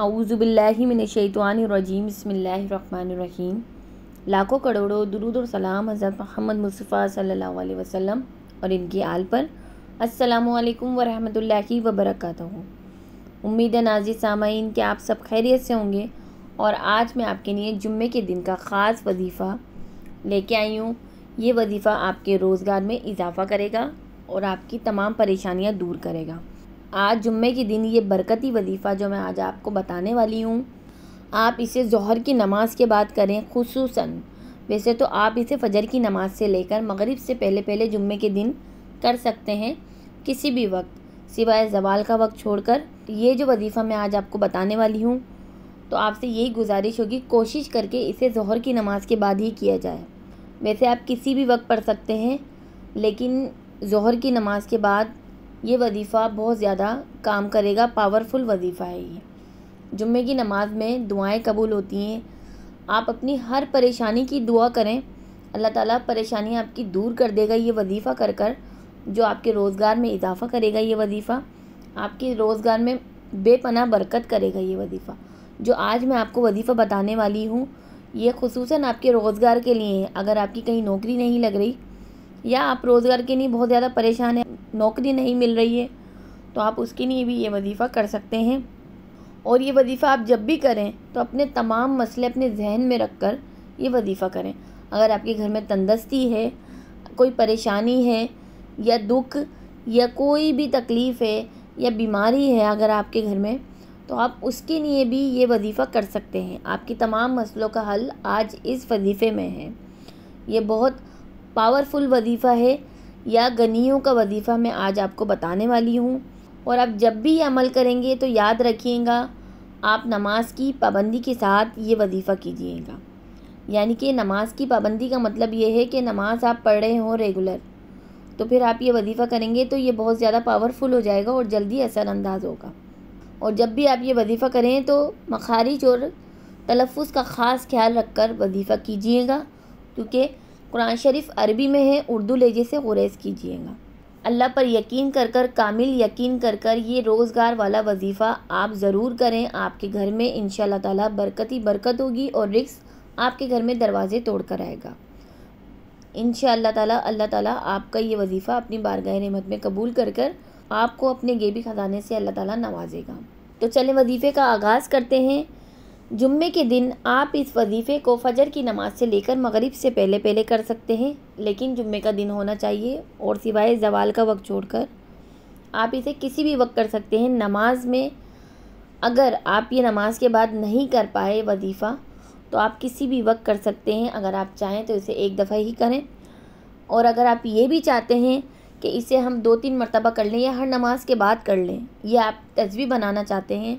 शैतवानजीम बसमीम लाखों करोड़ों दरुद और सलाम हज़रत महमद मुस्तफ़ा सल्ला वसम और इनकी आल पर असलकम वरहल वबरक उम्मीद है नाजिर सामीन के आप सब खैरियत से होंगे और आज मैं आपके लिए जुम्मे के दिन का ख़ास वजीफ़ा लेके आई हूँ ये वजीफ़ा आपके रोज़गार में इजाफ़ा करेगा और आपकी तमाम परेशानियाँ दूर करेगा आज जुम्मे के दिन ये बरकती वजीफ़ा जो मैं आज आपको बताने वाली हूँ आप इसे जहर की नमाज़ के बाद करें खसूस वैसे तो आप इसे फ़जर की नमाज़ से लेकर मगरिब से पहले पहले जुम्मे के दिन कर सकते हैं किसी भी वक्त सिवाय जवाल का वक्त छोड़कर ये जो वजीफ़ा मैं आज आपको बताने वाली हूँ तो आपसे यही गुजारिश होगी कोशिश करके इसे जहर की नमाज़ के बाद ही किया जाए वैसे आप किसी भी वक्त पढ़ सकते हैं लेकिन जहर की नमाज़ के बाद ये वजीफ़ा बहुत ज़्यादा काम करेगा पावरफुल वजीफ़ा है ये जुम्मे की नमाज़ में दुआएं कबूल होती हैं आप अपनी हर परेशानी की दुआ करें अल्लाह ताला परेशानी आपकी दूर कर देगा ये वजीफ़ा कर कर जो आपके रोज़गार में इजाफ़ा करेगा ये वजीफ़ा आपके रोज़गार में बेपना बरकत करेगा ये वजीफ़ा जो आज मैं आपको वजीफ़ा बताने वाली हूँ ये खसूस आपके रोज़गार के लिए है अगर आपकी कहीं नौकरी नहीं लग रही या आप रोज़गार के लिए बहुत ज़्यादा परेशान हैं नौकरी नहीं मिल रही है तो आप उसके लिए भी ये वजीफ़ा कर सकते हैं और ये वजीफ़ा आप जब भी करें तो अपने तमाम मसले अपने जहन में रख कर ये वजीफ़ा करें अगर आपके घर में तंदस्ती है कोई परेशानी है या दुख या कोई भी तकलीफ़ है या बीमारी है अगर आपके घर में तो आप उसके लिए भी ये वजीफ़ा कर सकते हैं आपके तमाम मसलों का हल आज इस वजीफ़े में है ये बहुत पावरफुल वजीफ़ा है या गनियों का वजीफ़ा मैं आज आपको बताने वाली हूँ और आप जब भी ये अमल करेंगे तो याद रखिएगा आप नमाज की पाबंदी के साथ ये वजीफ़ा कीजिएगा यानी कि नमाज की पाबंदी का मतलब ये है कि नमाज आप पढ़ रहे हों रेगुलर तो फिर आप ये वजीफ़ा करेंगे तो ये बहुत ज़्यादा पावरफुल हो जाएगा और जल्दी असरानंदाज होगा और जब भी आप ये वजीफ़ा करें तो मखारिज और तलफ़ का ख़ास ख्याल रख कर वजीफ़ा कीजिएगा क्योंकि कुरान शरीफ अरबी में है उर्दू लहजे से गुरेज कीजिएगा अल्लाह पर यकीन कर कर कामिल यकीन कर कर ये रोज़गार वाला वजीफ़ा आप ज़रूर करें आपके घर में इन शाह बरकत ही बरकत होगी और रिक्स आपके घर में दरवाज़े तोड़ कर आएगा इन ताला अल्लाह ताला आपका ये वजीफ़ा अपनी बारगाह नमत में कबूल कर कर आपको अपने गेबी ख़जाने से अल्लाह ताला नवाजेगा तो चलें वजीफ़े का आगाज़ करते हैं जुम्मे के दिन आप इस वजीफ़े को फ़जर की नमाज़ से लेकर मगरिब से पहले पहले कर सकते हैं लेकिन जुम्मे का दिन होना चाहिए और सिवाय जवाल का वक्त छोड़कर आप इसे किसी भी वक्त कर सकते हैं नमाज में अगर आप ये नमाज के बाद नहीं कर पाए वजीफ़ा तो आप किसी भी वक्त कर सकते हैं अगर आप चाहें तो इसे एक दफ़ा ही करें और अगर आप ये भी चाहते हैं कि इसे हम दो तीन मरतबा कर लें या हर नमाज के बाद कर लें या आप तस्वीर बनाना चाहते हैं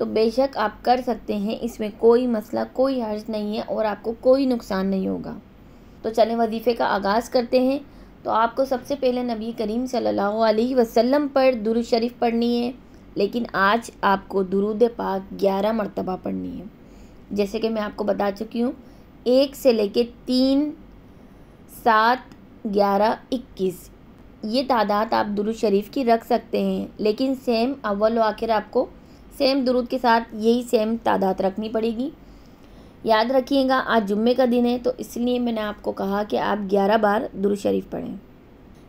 तो बेशक आप कर सकते हैं इसमें कोई मसला कोई हर्ज नहीं है और आपको कोई नुकसान नहीं होगा तो चलें वजीफ़े का आगाज़ करते हैं तो आपको सबसे पहले नबी करीम सल्लल्लाहु अलैहि वसल्लम पर दुरुद शरीफ पढ़नी है लेकिन आज आपको दुरुद पाक ग्यारह मरतबा पढ़नी है जैसे कि मैं आपको बता चुकी हूँ एक से लेके तीन सात ग्यारह इक्कीस ये तादाद आप दुरुद शरीफ की रख सकते हैं लेकिन सेम अव्वल आखिर आपको सेम दुरूद के साथ यही सेम तादाद रखनी पड़ेगी याद रखिएगा आज जुम्मे का दिन है तो इसलिए मैंने आपको कहा कि आप ग्यारह बार दुरुद शरीफ पढ़ें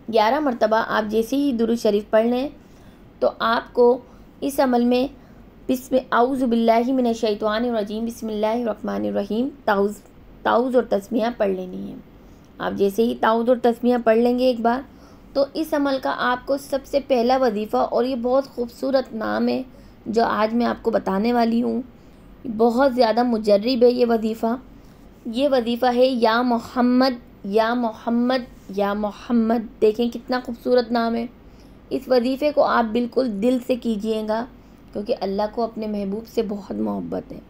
ग्यारह मरतबा आप जैसे ही दुरुद शरीफ पढ़ लें तो आपको इस अमल में बिस्म आउज़बिल्लिमिनशैतवानरजीम बसमीम ताउज़ ताउज़ और तस्मियाँ पढ़ लेनी है आप जैसे ही ताउज़ और तस्मियाँ पढ़ लेंगे एक बार तो इस अमल का आपको सबसे पहला वजीफ़ा और ये बहुत खूबसूरत नाम है जो आज मैं आपको बताने वाली हूँ बहुत ज़्यादा मुजर्रब है ये वजीफ़ा ये वजीफ़ा है या मोहम्मद या मोहम्मद या मोहम्मद देखें कितना खूबसूरत नाम है इस वजीफ़े को आप बिल्कुल दिल से कीजिएगा क्योंकि अल्लाह को अपने महबूब से बहुत मोहब्बत है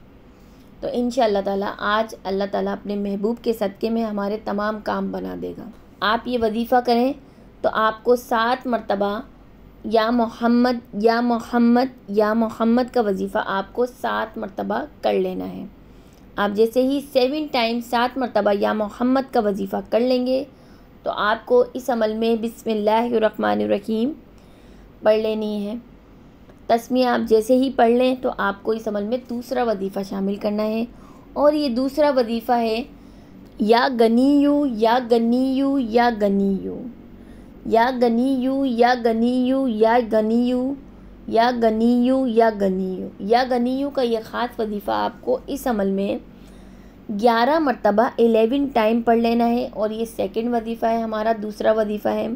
तो इन ताला आज अल्लाह ताला अपने महबूब के सदक़े में हमारे तमाम काम बना देगा आप ये वजीफ़ा करें तो आपको सात मरतबा या मोहम्मद या मोहम्मद या मोहम्मद का वजीफ़ा आपको सात मरतबा कर लेना है आप जैसे ही सेवन टाइम सात मरतबा या मोहम्मद का वजीफ़ा कर लेंगे तो आपको इस अमल में बिसमीम पढ़ लेनी है तस्मिया आप जैसे ही पढ़ लें तो आपको इस अमल में दूसरा वजीफ़ा शामिल करना है और ये दूसरा वजीफ़ा है या गनी यू या गनी यू या गनी यू या गनी यू या गनी यू या गनी यू या गनी यू या गनी यू या गनी यू का ये ख़ास वजीफ़ा आपको इस अमल में ग्यारह मरतबा एलेवन टाइम पढ़ लेना है और ये सेकंड वजीफ़ा है हमारा दूसरा वजीफ़ा है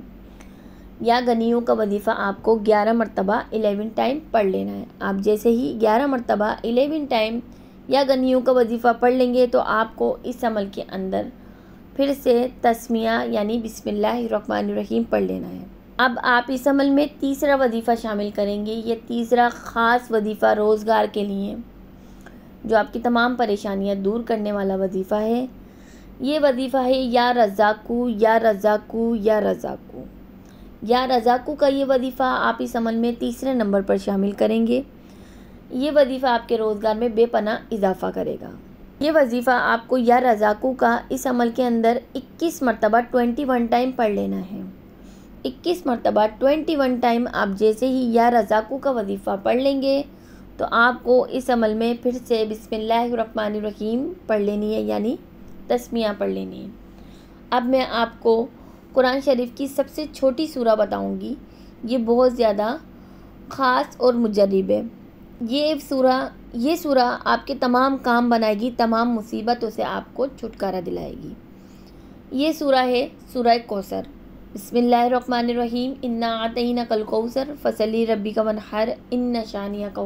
या गनियों का वजीफ़ा आपको ग्यारह मरतबा एलेवन टाइम पढ़ लेना है आप जैसे ही ग्यारह मरतबा एलेवन टाइम या गनियों का वजीफ़ा पढ़ लेंगे तो आपको इस अमल के अंदर फिर से तस्मिया यानी बिसमीम पढ़ लेना है अब आप इस अमल में तीसरा वजीफ़ा शामिल करेंगे ये तीसरा ख़ास वजीफ़ा रोज़गार के लिए जो आपकी तमाम परेशानियां दूर करने वाला वजीफ़ा है ये वजीफ़ा है या रज़ाकू या रज़ाकू या रज़ाकू या रज़ाकू का ये वजीफ़ा आप इस अमल में तीसरे नंबर पर शामिल करेंगे ये वजीफ़ा आपके रोज़गार में बेपना इजाफ़ा करेगा ये वजीफ़ा आपको या रज़ाकू का इस अमल के अंदर 21 मरतबा 21 टाइम पढ़ लेना है 21 मरतबा 21 टाइम आप जैसे ही या रज़ाकू का वजीफ़ा पढ़ लेंगे तो आपको इस अमल में फिर से बिसमीम पढ़ लेनी है यानी तस्मिया पढ़ लेनी है अब मैं आपको कुरान शरीफ की सबसे छोटी सूरा बताऊँगी ये बहुत ज़्यादा ख़ास और मुजरब है ये सूरा ये सूरा आपके तमाम काम बनाएगी तमाम मुसीबतों से आपको छुटकारा दिलाएगी ये सूरा है सूरा कौसर बसमीम इन्ना आतना कल कौसर फसली रबी का मनहर इन शानिया का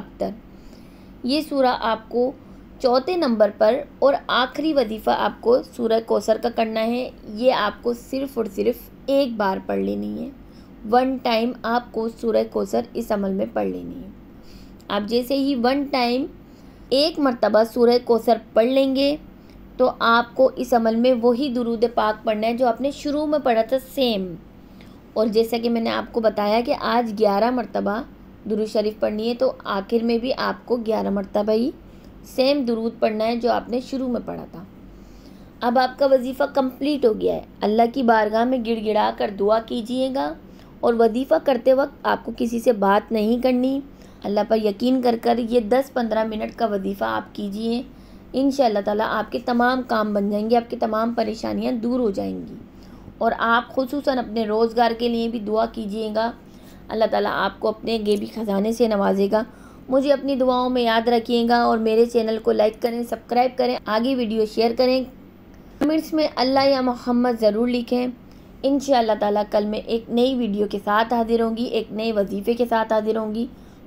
अबतर ये सूरा आपको चौथे नंबर पर और आखिरी वजीफ़ा आपको सूरह कौसर का करना है ये आपको सिर्फ़ और सिर्फ एक बार पढ़ लेनी है वन टाइम आपको सूरह कौसर इस अमल में पढ़ लेनी है आप जैसे ही वन टाइम एक मरतबा सूर्य कोसर पढ़ लेंगे तो आपको इस अमल में वही दुरूद पाक पढ़ना है जो आपने शुरू में पढ़ा था सेम और जैसा कि मैंने आपको बताया कि आज ग्यारह मरतबा दुरूद शरीफ पढ़नी है तो आखिर में भी आपको ग्यारह मरतबा ही सेम दुरूद पढ़ना है जो आपने शुरू में पढ़ा था अब आपका वजीफ़ा कंप्लीट हो गया है अल्लाह की बारगाह में गिड़गिड़ा कर दुआ कीजिएगा और वजीफ़ा करते वक्त आपको किसी से बात नहीं करनी अल्लाह पर यकीन कर कर ये दस पंद्रह मिनट का वजीफ़ा आप कीजिए इन ताला आपके तमाम काम बन जाएंगे आपकी तमाम परेशानियाँ दूर हो जाएंगी और आप खसूस अपने रोज़गार के लिए भी दुआ कीजिएगा अल्लाह ताला आपको अपने गेबी ख़जाने से नवाजेगा मुझे अपनी दुआओं में याद रखिएगा और मेरे चैनल को लाइक करें सब्सक्राइब करें आगे वीडियो शेयर करें कमेंट्स में अल्लाह या मोहम्मद ज़रूर लिखें इन ताला कल मैं एक नई वीडियो के साथ हाजिर होंगी एक नए वजीफ़े के साथ हाजिर होंगी